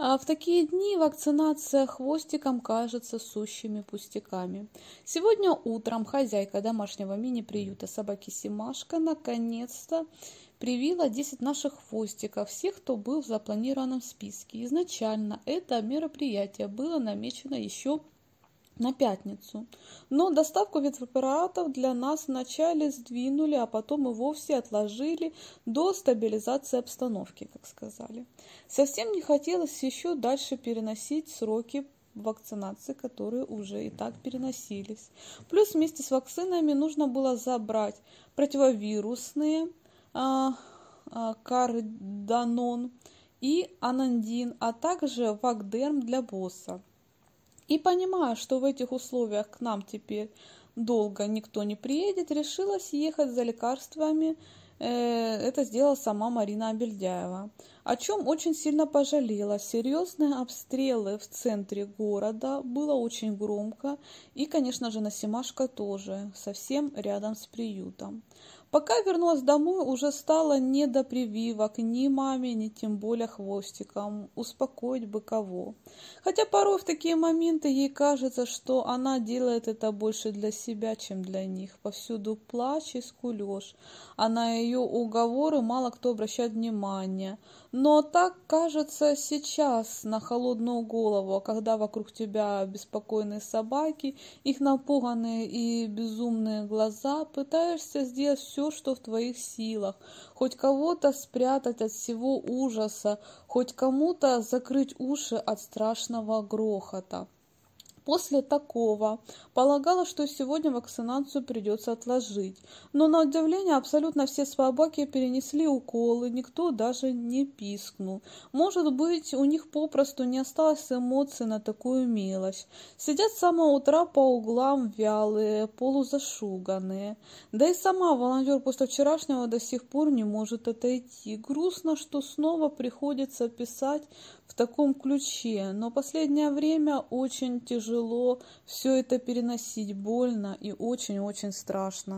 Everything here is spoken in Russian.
А в такие дни вакцинация хвостиком кажется сущими пустяками. Сегодня утром хозяйка домашнего мини-приюта собаки Симашка наконец-то привила 10 наших хвостиков, всех, кто был в запланированном списке. Изначально это мероприятие было намечено еще на пятницу. Но доставку ветрепаратов для нас вначале сдвинули, а потом и вовсе отложили до стабилизации обстановки, как сказали. Совсем не хотелось еще дальше переносить сроки вакцинации, которые уже и так переносились. Плюс вместе с вакцинами нужно было забрать противовирусные, а, а, карданон и анандин, а также вакдерм для босса. И понимая, что в этих условиях к нам теперь долго никто не приедет, решила съехать за лекарствами. Э, это сделала сама Марина Абельдяева, о чем очень сильно пожалела. Серьезные обстрелы в центре города, было очень громко, и, конечно же, на Насимашка тоже, совсем рядом с приютом. Пока вернулась домой, уже стало не до прививок ни маме, ни тем более хвостиком. Успокоить бы кого. Хотя порой в такие моменты ей кажется, что она делает это больше для себя, чем для них. Повсюду плач и скулеж, а на ее уговоры мало кто обращает внимание. Но так кажется сейчас на холодную голову, а когда вокруг тебя беспокойные собаки, их напуганные и безумные глаза, пытаешься сделать все все, что в твоих силах, хоть кого-то спрятать от всего ужаса, хоть кому-то закрыть уши от страшного грохота. После такого полагала, что сегодня вакцинацию придется отложить. Но на удивление абсолютно все собаки перенесли уколы, никто даже не пискнул. Может быть, у них попросту не осталось эмоций на такую мелочь. Сидят с самого утра по углам вялые, полузашуганные. Да и сама волонтер после вчерашнего до сих пор не может отойти. Грустно, что снова приходится писать в таком ключе, но последнее время очень тяжело тяжело, все это переносить больно и очень-очень страшно.